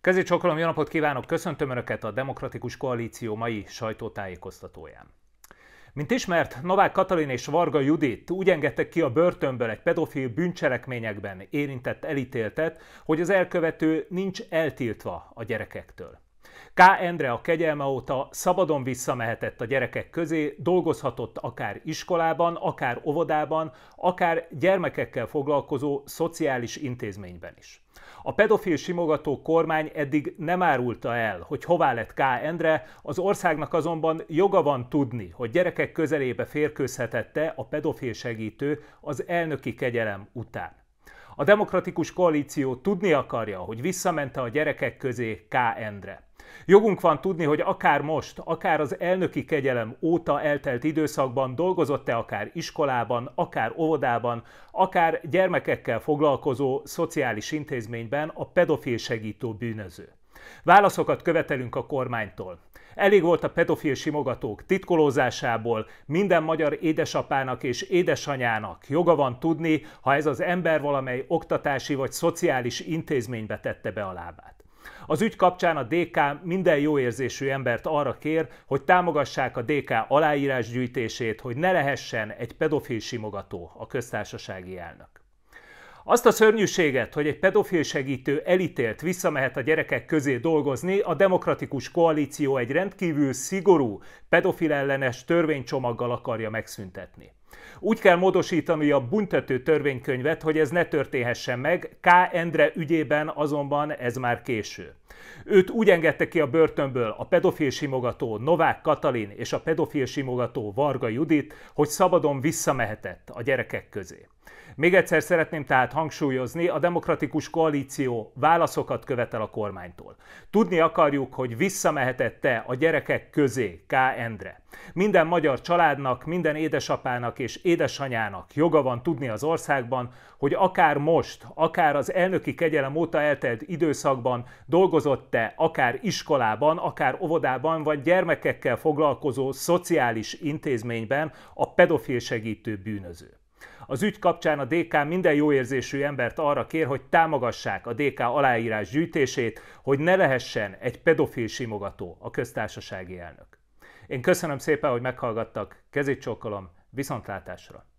Kezdjük csokolom, jó napot kívánok! Köszöntöm Önöket a Demokratikus Koalíció mai sajtótájékoztatóján. Mint ismert, Novák Katalin és Varga Judit úgy engedtek ki a börtönből egy pedofil bűncselekményekben érintett elítéltet, hogy az elkövető nincs eltiltva a gyerekektől. K. Endre a kegyelme óta szabadon visszamehetett a gyerekek közé, dolgozhatott akár iskolában, akár óvodában, akár gyermekekkel foglalkozó szociális intézményben is. A pedofil simogató kormány eddig nem árulta el, hogy hová lett K. Endre, az országnak azonban joga van tudni, hogy gyerekek közelébe férkőzhetette a pedofil segítő az elnöki kegyelem után. A demokratikus koalíció tudni akarja, hogy visszamente a gyerekek közé K. Endre. Jogunk van tudni, hogy akár most, akár az elnöki kegyelem óta eltelt időszakban dolgozott-e akár iskolában, akár óvodában, akár gyermekekkel foglalkozó szociális intézményben a pedofil segítő bűnöző. Válaszokat követelünk a kormánytól. Elég volt a pedofil simogatók titkolózásából, minden magyar édesapának és édesanyának joga van tudni, ha ez az ember valamely oktatási vagy szociális intézménybe tette be a lábát. Az ügy kapcsán a DK minden jó érzésű embert arra kér, hogy támogassák a DK aláírásgyűjtését, hogy ne lehessen egy pedofil simogató a köztársasági elnök. Azt a szörnyűséget, hogy egy pedofil segítő elítélt visszamehet a gyerekek közé dolgozni, a demokratikus koalíció egy rendkívül szigorú pedofil ellenes törvénycsomaggal akarja megszüntetni. Úgy kell módosítani a büntető törvénykönyvet, hogy ez ne történhessen meg, K. Endre ügyében azonban ez már késő. Őt úgy engedte ki a börtönből a pedofil simogató Novák Katalin és a pedofil simogató Varga Judit, hogy szabadon visszamehetett a gyerekek közé. Még egyszer szeretném tehát hangsúlyozni, a demokratikus koalíció válaszokat követel a kormánytól. Tudni akarjuk, hogy visszamehetette a gyerekek közé K. Endre. Minden magyar családnak, minden édesapának és édesanyának joga van tudni az országban, hogy akár most, akár az elnöki kegyelem óta eltelt időszakban dolgozott-e akár iskolában, akár óvodában, vagy gyermekekkel foglalkozó szociális intézményben a pedofil segítő bűnöző. Az ügy kapcsán a DK minden jóérzésű embert arra kér, hogy támogassák a DK aláírás gyűjtését, hogy ne lehessen egy pedofil simogató a köztársasági elnök. Én köszönöm szépen, hogy meghallgattak, kezét csókolom, viszontlátásra!